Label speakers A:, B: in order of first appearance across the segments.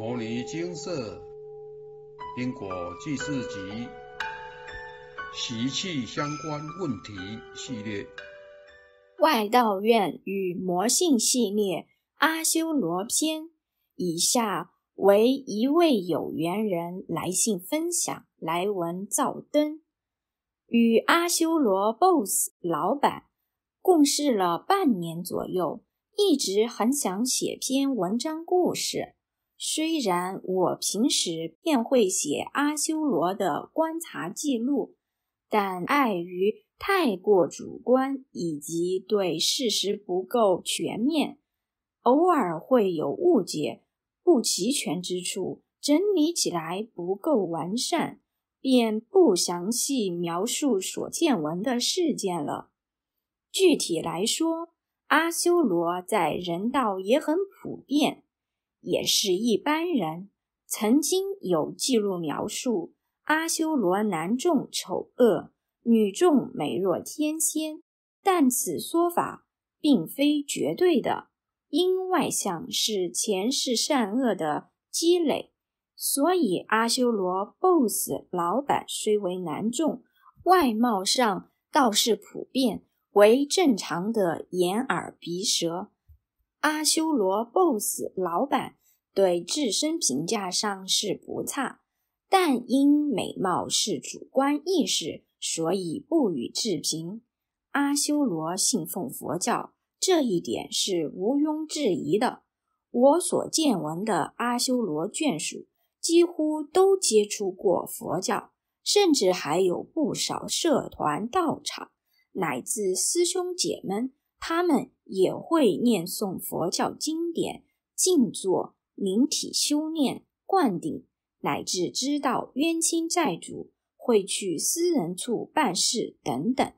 A: 《摩尼金色因果记事集》习气相关问题系列，《
B: 外道院与魔性系列阿修罗篇》以下为一位有缘人来信分享：来文造灯与阿修罗 BOSS 老板共事了半年左右，一直很想写篇文章故事。虽然我平时便会写阿修罗的观察记录，但碍于太过主观以及对事实不够全面，偶尔会有误解、不齐全之处，整理起来不够完善，便不详细描述所见闻的事件了。具体来说，阿修罗在人道也很普遍。也是一般人。曾经有记录描述阿修罗男众丑恶，女众美若天仙，但此说法并非绝对的，因外相是前世善恶的积累，所以阿修罗 boss 老板虽为男众，外貌上倒是普遍为正常的眼耳鼻舌。阿修罗 boss 老板对自身评价上是不差，但因美貌是主观意识，所以不予置评。阿修罗信奉佛教，这一点是毋庸置疑的。我所见闻的阿修罗眷属，几乎都接触过佛教，甚至还有不少社团道场，乃至师兄姐们。他们也会念诵佛教经典、静坐、灵体修炼、灌顶，乃至知道冤亲债主，会去私人处办事等等。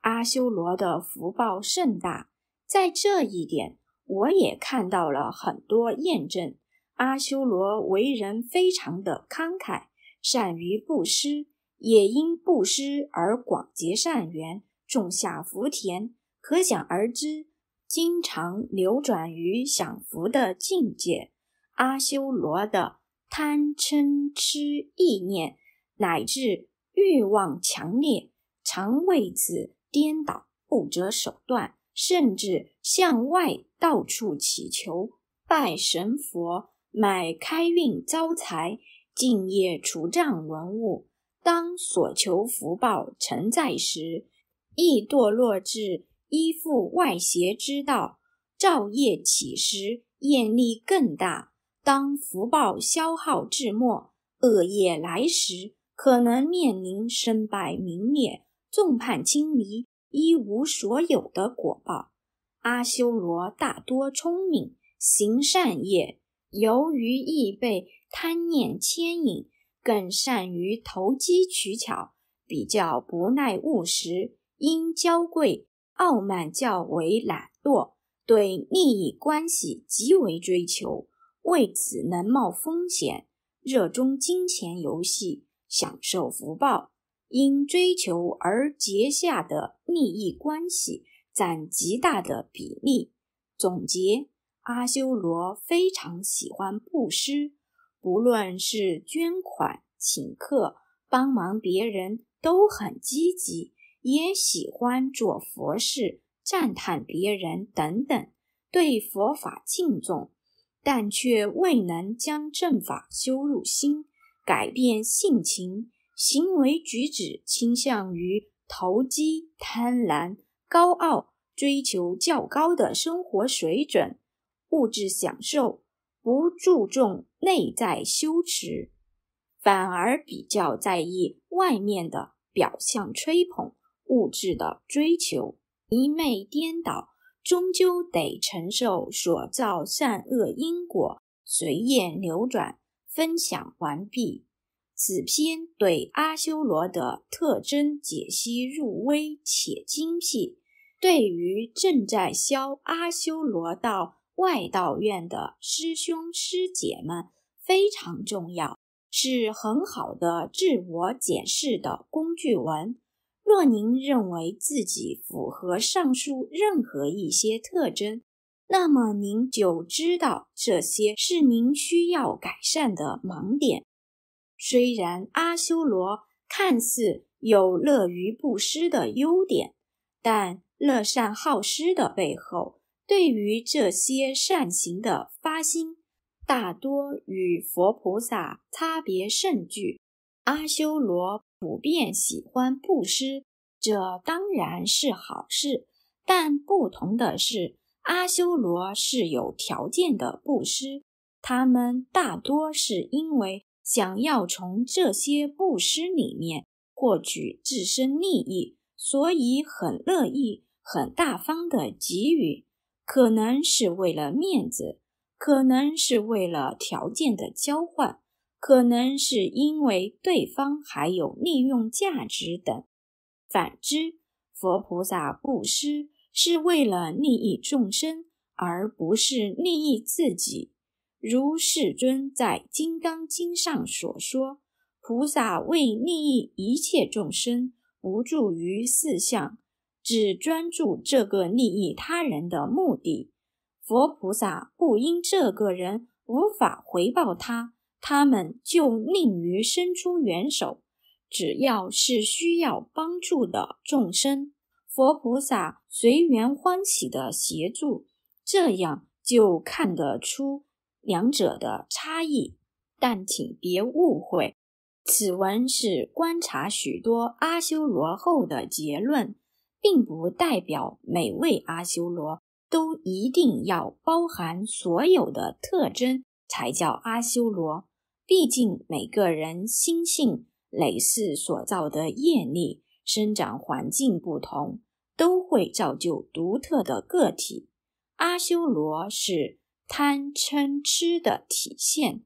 B: 阿修罗的福报甚大，在这一点我也看到了很多验证。阿修罗为人非常的慷慨，善于布施，也因布施而广结善缘，种下福田。可想而知，经常流转于享福的境界，阿修罗的贪嗔痴意念乃至欲望强烈，常为此颠倒，不择手段，甚至向外到处祈求、拜神佛、买开运招财、敬业除障文物。当所求福报成在时，亦堕落至。依附外邪之道，照业起时业力更大。当福报消耗至末，恶业来时，可能面临身败名裂、众叛亲离、一无所有的果报。阿修罗大多聪明，行善业，由于易被贪念牵引，更善于投机取巧，比较不耐务实，因娇贵。傲慢较为懒惰，对利益关系极为追求，为此能冒风险，热衷金钱游戏，享受福报。因追求而结下的利益关系占极大的比例。总结：阿修罗非常喜欢布施，不论是捐款、请客、帮忙别人，都很积极。也喜欢做佛事、赞叹别人等等，对佛法敬重，但却未能将正法修入心，改变性情、行为举止，倾向于投机、贪婪、高傲，追求较高的生活水准、物质享受，不注重内在修持，反而比较在意外面的表象吹捧。物质的追求，一昧颠倒，终究得承受所造善恶因果，随业流转。分享完毕。此篇对阿修罗的特征解析入微且精辟，对于正在修阿修罗道外道院的师兄师姐们非常重要，是很好的自我解释的工具文。若您认为自己符合上述任何一些特征，那么您就知道这些是您需要改善的盲点。虽然阿修罗看似有乐于布施的优点，但乐善好施的背后，对于这些善行的发心，大多与佛菩萨差别甚巨。阿修罗。普遍喜欢布施，这当然是好事。但不同的是，阿修罗是有条件的布施，他们大多是因为想要从这些布施里面获取自身利益，所以很乐意、很大方的给予，可能是为了面子，可能是为了条件的交换。可能是因为对方还有利用价值等。反之，佛菩萨布施是为了利益众生，而不是利益自己。如世尊在《金刚经》上所说：“菩萨为利益一切众生，不住于四相，只专注这个利益他人的目的。佛菩萨不因这个人无法回报他。”他们就宁于伸出援手，只要是需要帮助的众生，佛菩萨随缘欢喜的协助，这样就看得出两者的差异。但请别误会，此文是观察许多阿修罗后的结论，并不代表每位阿修罗都一定要包含所有的特征才叫阿修罗。毕竟每个人心性累世所造的业力、生长环境不同，都会造就独特的个体。阿修罗是贪嗔痴的体现，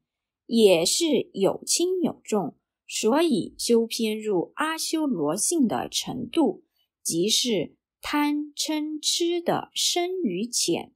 B: 也是有轻有重，所以修偏入阿修罗性的程度，即是贪嗔痴的深与浅。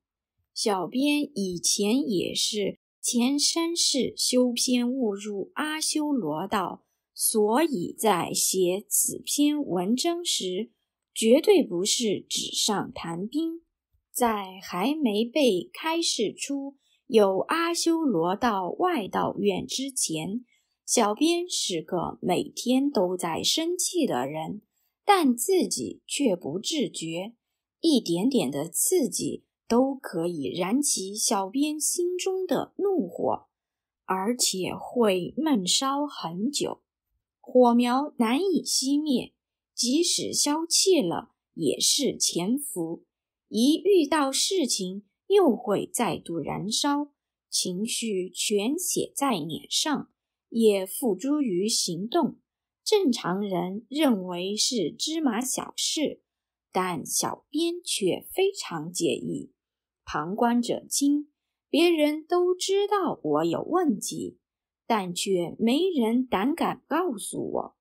B: 小编以前也是。前三世修偏误入阿修罗道，所以在写此篇文章时，绝对不是纸上谈兵。在还没被开示出有阿修罗道外道院之前，小编是个每天都在生气的人，但自己却不自觉，一点点的刺激。都可以燃起小编心中的怒火，而且会闷烧很久，火苗难以熄灭。即使消气了，也是潜伏，一遇到事情又会再度燃烧。情绪全写在脸上，也付诸于行动。正常人认为是芝麻小事，但小编却非常介意。旁观者清，别人都知道我有问题，但却没人胆敢告诉我。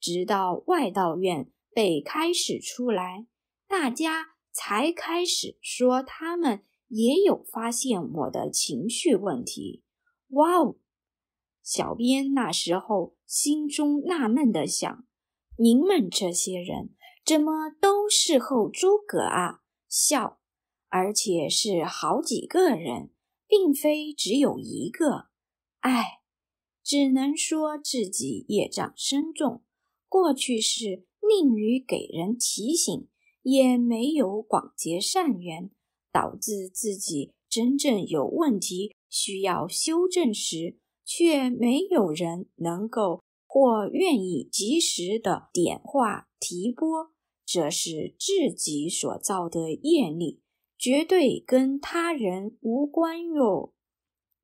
B: 直到外道院被开始出来，大家才开始说他们也有发现我的情绪问题。哇哦！小编那时候心中纳闷的想：您们这些人怎么都事后诸葛啊？笑。而且是好几个人，并非只有一个。哎，只能说自己业障深重，过去是宁于给人提醒，也没有广结善缘，导致自己真正有问题需要修正时，却没有人能够或愿意及时的点化提拨，这是自己所造的业力。绝对跟他人无关哟。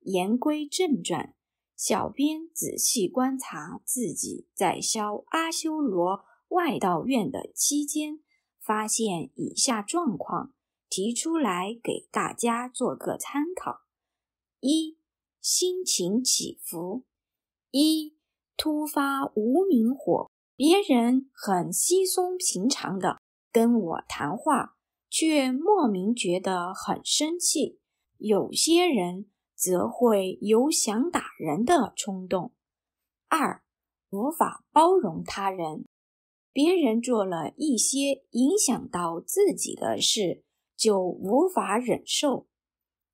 B: 言归正传，小编仔细观察自己在修阿修罗外道院的期间，发现以下状况，提出来给大家做个参考：一、心情起伏；一、突发无名火；别人很稀松平常的跟我谈话。却莫名觉得很生气，有些人则会有想打人的冲动。二、无法包容他人，别人做了一些影响到自己的事，就无法忍受。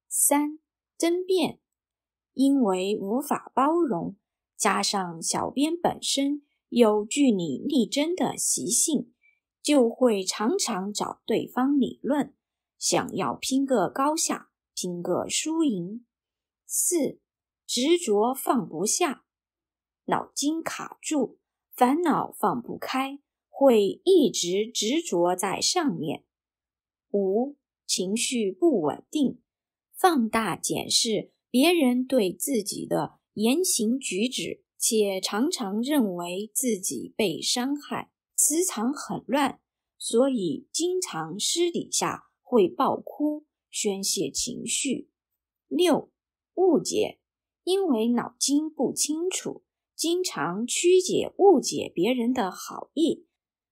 B: 三、争辩，因为无法包容，加上小编本身有据理力争的习性。就会常常找对方理论，想要拼个高下，拼个输赢。四、执着放不下，脑筋卡住，烦恼放不开，会一直执着在上面。五、情绪不稳定，放大检视别人对自己的言行举止，且常常认为自己被伤害。磁场很乱，所以经常私底下会爆哭宣泄情绪。六误解，因为脑筋不清楚，经常曲解误解别人的好意，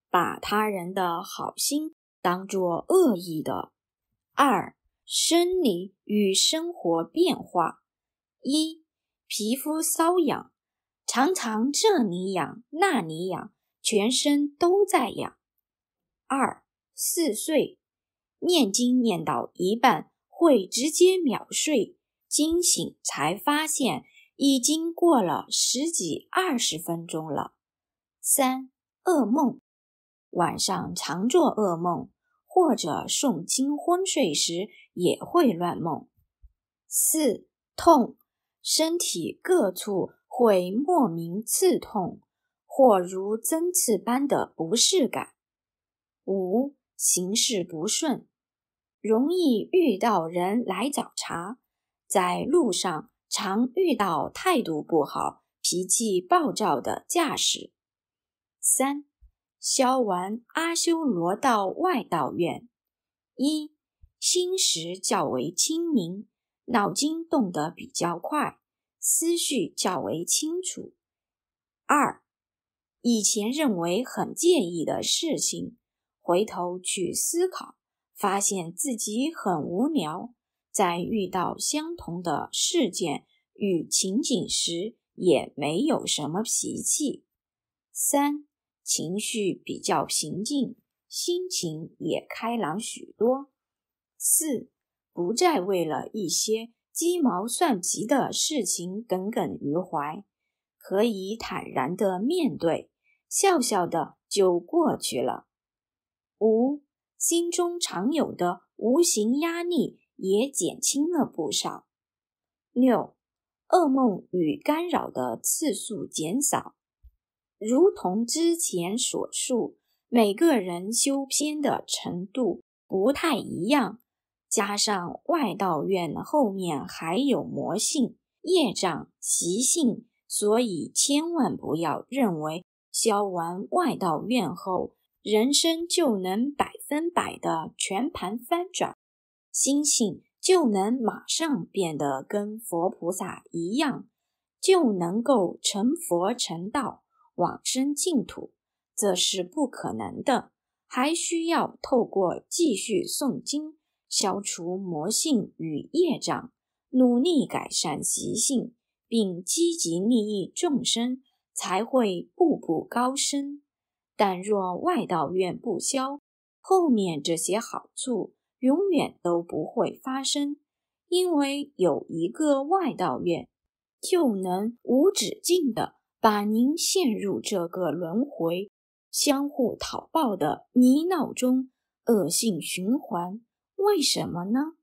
B: 把他人的好心当作恶意的。二生理与生活变化：一皮肤瘙痒，常常这里痒那里痒。全身都在痒。二、嗜睡，念经念到一半会直接秒睡，惊醒才发现已经过了十几二十分钟了。三、噩梦，晚上常做噩梦，或者诵经昏睡时也会乱梦。四、痛，身体各处会莫名刺痛。或如针刺般的不适感。五、行事不顺，容易遇到人来找茬，在路上常遇到态度不好、脾气暴躁的驾驶。三、消完阿修罗道外道院。一心识较为清明，脑筋动得比较快，思绪较为清楚。二。以前认为很介意的事情，回头去思考，发现自己很无聊。在遇到相同的事件与情景时，也没有什么脾气。三，情绪比较平静，心情也开朗许多。四，不再为了一些鸡毛蒜皮的事情耿耿于怀，可以坦然的面对。笑笑的就过去了。五，心中常有的无形压力也减轻了不少。六，噩梦与干扰的次数减少。如同之前所述，每个人修偏的程度不太一样，加上外道院后面还有魔性业障习性，所以千万不要认为。消完外道怨后，人生就能百分百的全盘翻转，心性就能马上变得跟佛菩萨一样，就能够成佛成道，往生净土。这是不可能的，还需要透过继续诵经，消除魔性与业障，努力改善习性，并积极利益众生。才会步步高升，但若外道愿不消，后面这些好处永远都不会发生，因为有一个外道愿，就能无止境的把您陷入这个轮回、相互讨报的泥淖中，恶性循环。为什么呢？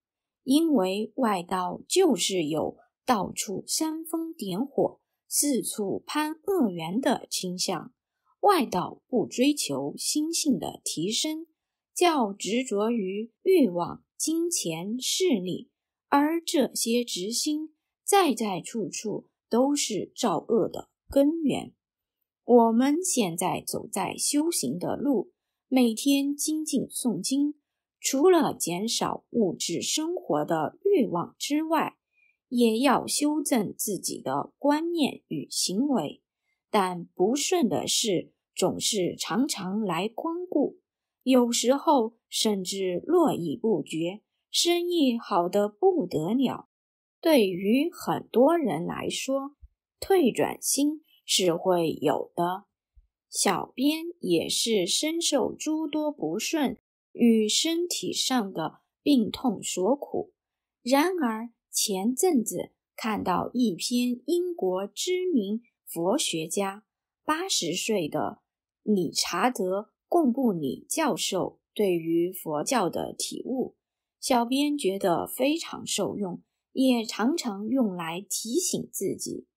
B: 因为外道就是有到处煽风点火。四处攀恶缘的倾向，外道不追求心性的提升，较执着于欲望、金钱、势力，而这些执心在在处处都是造恶的根源。我们现在走在修行的路，每天精进诵经，除了减少物质生活的欲望之外，也要修正自己的观念与行为，但不顺的事总是常常来光顾，有时候甚至络绎不绝，生意好的不得了。对于很多人来说，退转心是会有的。小编也是深受诸多不顺与身体上的病痛所苦，然而。前阵子看到一篇英国知名佛学家、八十岁的理查德·贡布里教授对于佛教的体悟，小编觉得非常受用，也常常用来提醒自己。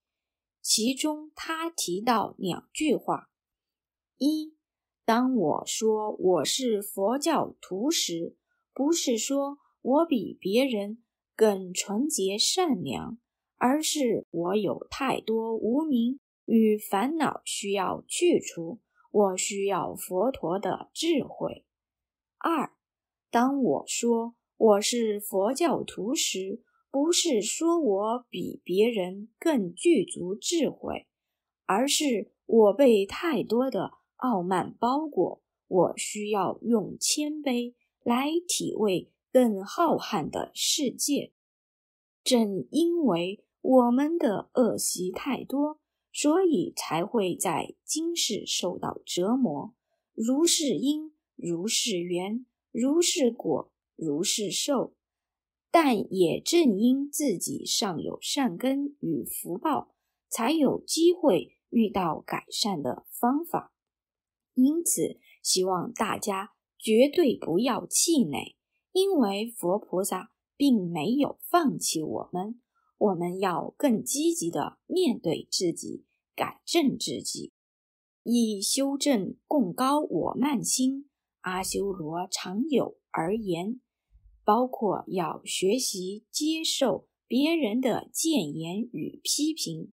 B: 其中他提到两句话：一，当我说我是佛教徒时，不是说我比别人。更纯洁善良，而是我有太多无名与烦恼需要去除，我需要佛陀的智慧。二，当我说我是佛教徒时，不是说我比别人更具足智慧，而是我被太多的傲慢包裹，我需要用谦卑来体味。更浩瀚的世界。正因为我们的恶习太多，所以才会在今世受到折磨。如是因，如是缘，如是果，如是受。但也正因自己尚有善根与福报，才有机会遇到改善的方法。因此，希望大家绝对不要气馁。因为佛菩萨并没有放弃我们，我们要更积极的面对自己，改正自己，以修正共高我慢心。阿修罗常有而言，包括要学习接受别人的谏言与批评，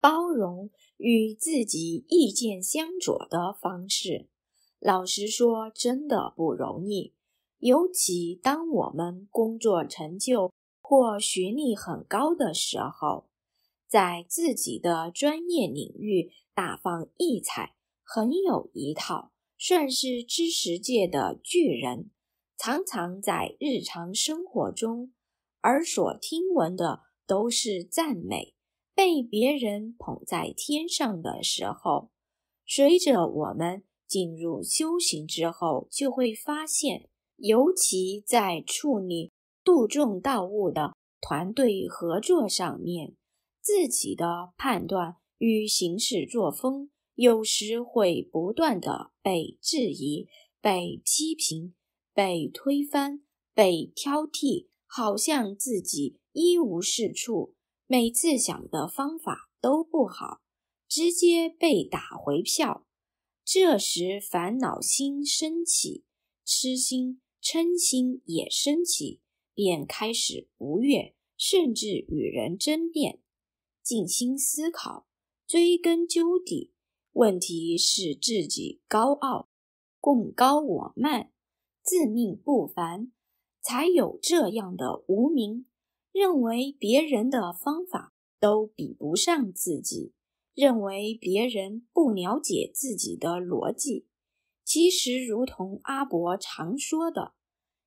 B: 包容与自己意见相左的方式。老实说，真的不容易。尤其当我们工作成就或学历很高的时候，在自己的专业领域大放异彩，很有一套，算是知识界的巨人，常常在日常生活中，而所听闻的都是赞美，被别人捧在天上的时候，随着我们进入修行之后，就会发现。尤其在处理杜仲道务的团队合作上面，自己的判断与行事作风，有时会不断的被质疑、被批评、被推翻、被挑剔，好像自己一无是处，每次想的方法都不好，直接被打回票。这时烦恼心升起，痴心。嗔心也升起，便开始不悦，甚至与人争辩。静心思考，追根究底，问题是自己高傲，共高我慢，自命不凡，才有这样的无明。认为别人的方法都比不上自己，认为别人不了解自己的逻辑。其实，如同阿伯常说的，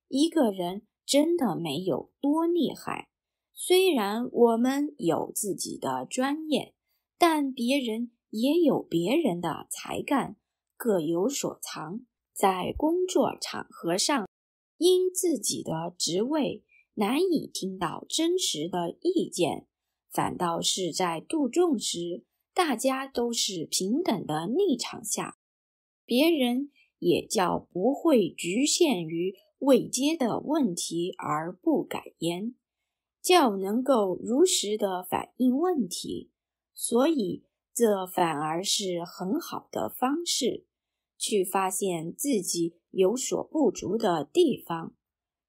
B: 一个人真的没有多厉害。虽然我们有自己的专业，但别人也有别人的才干，各有所长。在工作场合上，因自己的职位难以听到真实的意见，反倒是在度众时，大家都是平等的立场下，别人。也叫不会局限于未接的问题而不敢言，叫能够如实的反映问题，所以这反而是很好的方式，去发现自己有所不足的地方。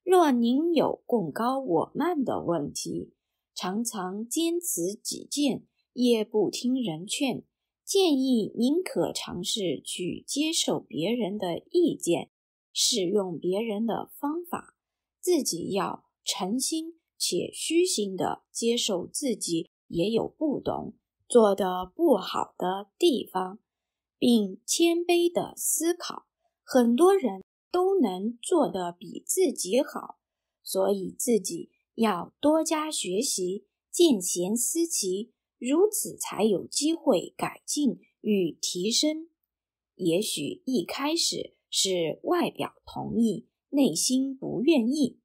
B: 若您有“共高我慢”的问题，常常坚持己见，也不听人劝。建议您可尝试去接受别人的意见，使用别人的方法。自己要诚心且虚心的接受自己也有不懂、做的不好的地方，并谦卑的思考。很多人都能做得比自己好，所以自己要多加学习，见贤思齐。如此才有机会改进与提升。也许一开始是外表同意，内心不愿意，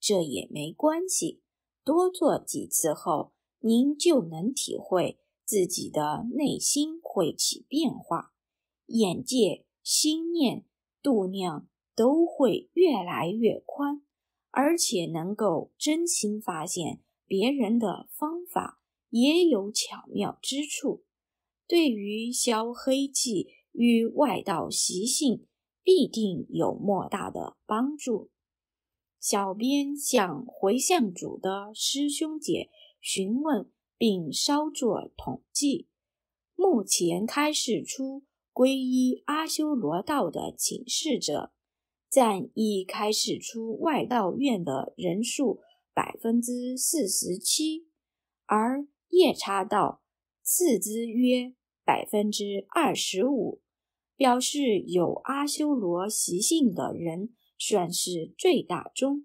B: 这也没关系。多做几次后，您就能体会自己的内心会起变化，眼界、心念、度量都会越来越宽，而且能够真心发现别人的方法。也有巧妙之处，对于消黑气与外道习性必定有莫大的帮助。小编向回向组的师兄姐询问，并稍作统计，目前开始出皈依阿修罗道的请示者，占已开始出外道院的人数百分之四十七，而。夜叉道次之约百分之二十五，表示有阿修罗习性的人算是最大宗。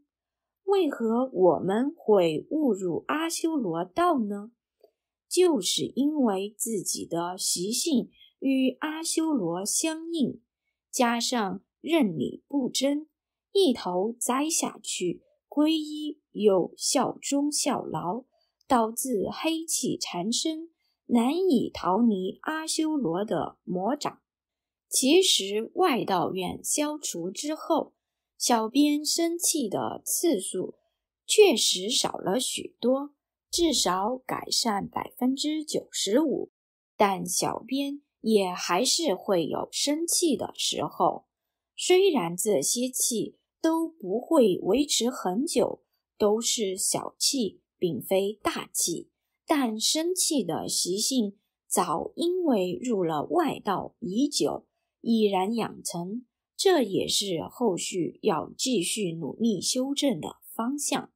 B: 为何我们会误入阿修罗道呢？就是因为自己的习性与阿修罗相应，加上认理不争，一头栽下去，皈依又效忠效劳。导致黑气缠身，难以逃离阿修罗的魔掌。其实外道院消除之后，小编生气的次数确实少了许多，至少改善百分之九十五。但小编也还是会有生气的时候，虽然这些气都不会维持很久，都是小气。并非大忌，但生气的习性早因为入了外道已久，已然养成。这也是后续要继续努力修正的方向。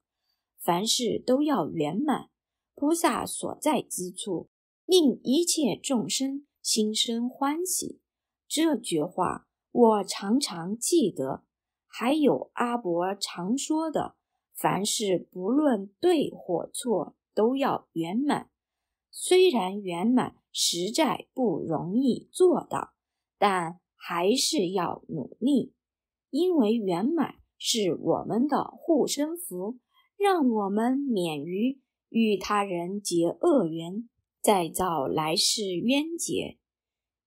B: 凡事都要圆满。菩萨所在之处，令一切众生心生欢喜。这句话我常常记得。还有阿伯常说的。凡事不论对或错，都要圆满。虽然圆满实在不容易做到，但还是要努力，因为圆满是我们的护身符，让我们免于与他人结恶缘，再造来世冤结。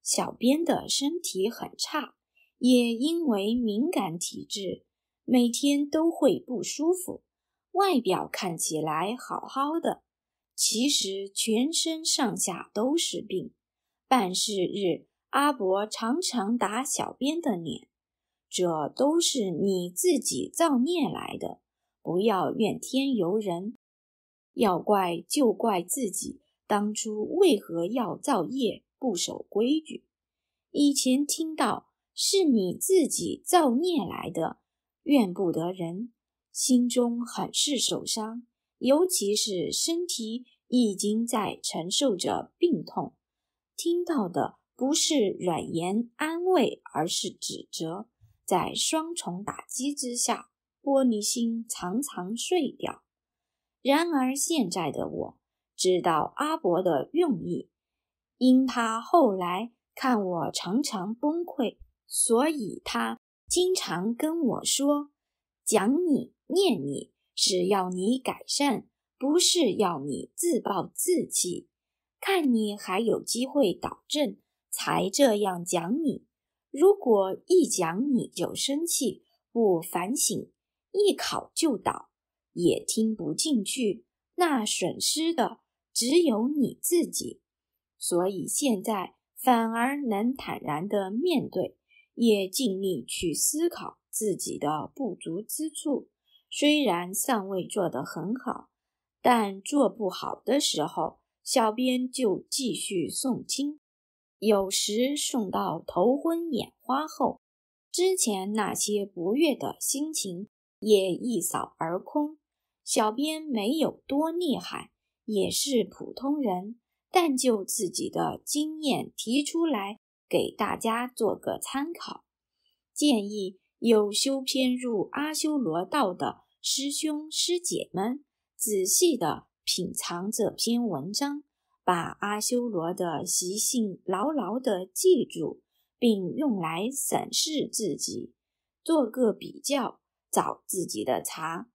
B: 小编的身体很差，也因为敏感体质。每天都会不舒服，外表看起来好好的，其实全身上下都是病。办事日，阿伯常常打小编的脸，这都是你自己造孽来的，不要怨天尤人，要怪就怪自己当初为何要造业，不守规矩。以前听到是你自己造孽来的。怨不得人心中很是受伤，尤其是身体已经在承受着病痛，听到的不是软言安慰，而是指责。在双重打击之下，玻璃心常常碎掉。然而现在的我知道阿伯的用意，因他后来看我常常崩溃，所以他。经常跟我说，讲你念你，是要你改善，不是要你自暴自弃。看你还有机会导正，才这样讲你。如果一讲你就生气，不反省，一考就倒，也听不进去，那损失的只有你自己。所以现在反而能坦然地面对。也尽力去思考自己的不足之处，虽然尚未做得很好，但做不好的时候，小编就继续送经。有时送到头昏眼花后，之前那些不悦的心情也一扫而空。小编没有多厉害，也是普通人，但就自己的经验提出来。给大家做个参考，建议有修偏入阿修罗道的师兄师姐们仔细的品尝这篇文章，把阿修罗的习性牢牢的记住，并用来审视自己，做个比较，找自己的茬。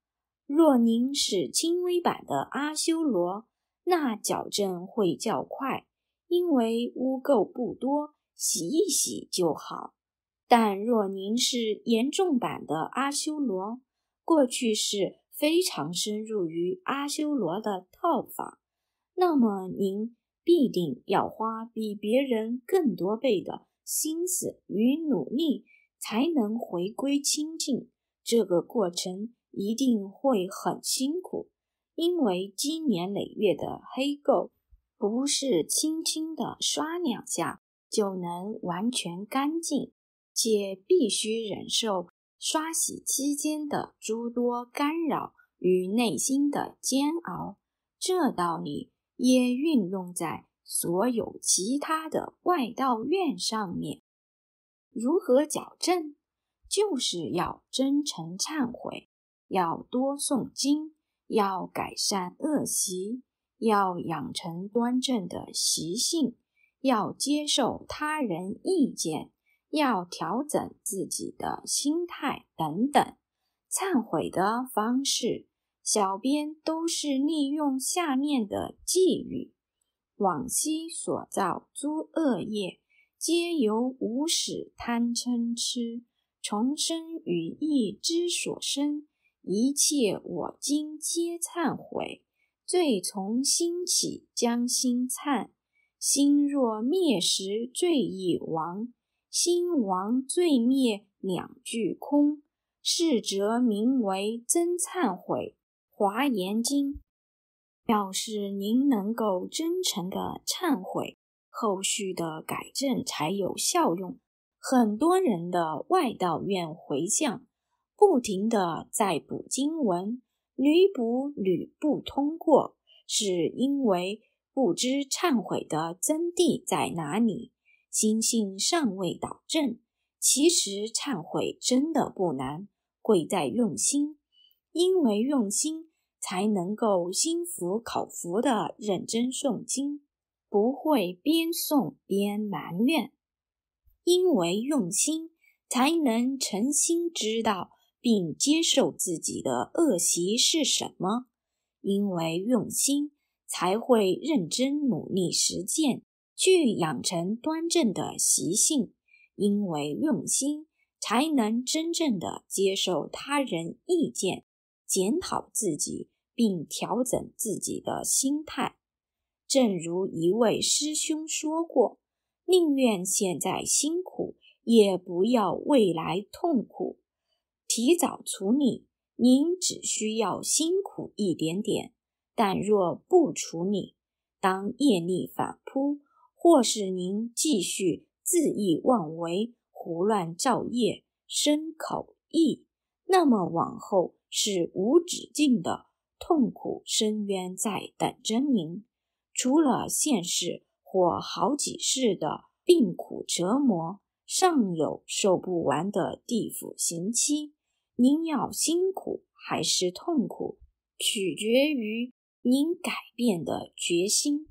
B: 若您是轻微版的阿修罗，那矫正会较快，因为污垢不多。洗一洗就好。但若您是严重版的阿修罗，过去是非常深入于阿修罗的套法，那么您必定要花比别人更多倍的心思与努力，才能回归清净。这个过程一定会很辛苦，因为积年累月的黑垢，不是轻轻的刷两下。就能完全干净，且必须忍受刷洗期间的诸多干扰与内心的煎熬。这道理也运用在所有其他的外道院上面。如何矫正？就是要真诚忏悔，要多诵经，要改善恶习，要养成端正的习性。要接受他人意见，要调整自己的心态等等。忏悔的方式，小编都是利用下面的寄语：往昔所造诸恶业，皆由无始贪嗔痴。重生于意之所生，一切我今皆忏悔。罪从心起，将心忏。心若灭时罪已亡，心亡罪灭两俱空。是则名为真忏悔，《华严经》表示您能够真诚的忏悔，后续的改正才有效用。很多人的外道愿回向，不停的在补经文，屡补屡不通过，是因为。不知忏悔的真谛在哪里？心性尚未导正。其实忏悔真的不难，贵在用心。因为用心，才能够心服口服的认真诵经，不会边诵边埋怨。因为用心，才能诚心知道并接受自己的恶习是什么。因为用心。才会认真努力实践，去养成端正的习性。因为用心，才能真正的接受他人意见，检讨自己，并调整自己的心态。正如一位师兄说过：“宁愿现在辛苦，也不要未来痛苦。提早处理，您只需要辛苦一点点。”但若不处理，当业力反扑，或是您继续恣意妄为、胡乱造业生口意，那么往后是无止境的痛苦深渊在等着您。除了现世或好几世的病苦折磨，尚有受不完的地府刑期。您要辛苦还是痛苦，取决于。您改变的决心，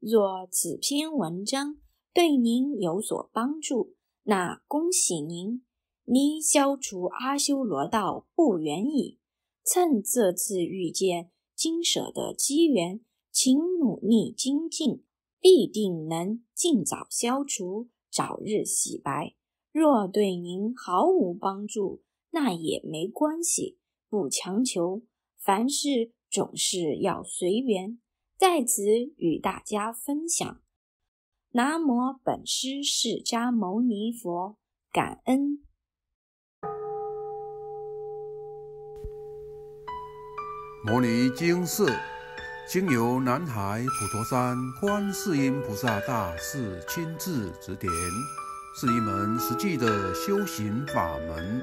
B: 若此篇文章对您有所帮助，那恭喜您，您消除阿修罗道不远矣。趁这次遇见金舍的机缘，请努力精进，必定能尽早消除，早日洗白。若对您毫无帮助，那也没关系，不强求。凡事。总是要随缘，在此与大家分享。南无本师释迦牟尼佛，感恩。
A: 《牟尼经》是经由南海普陀山观世音菩萨大士亲自指点，是一门实际的修行法门。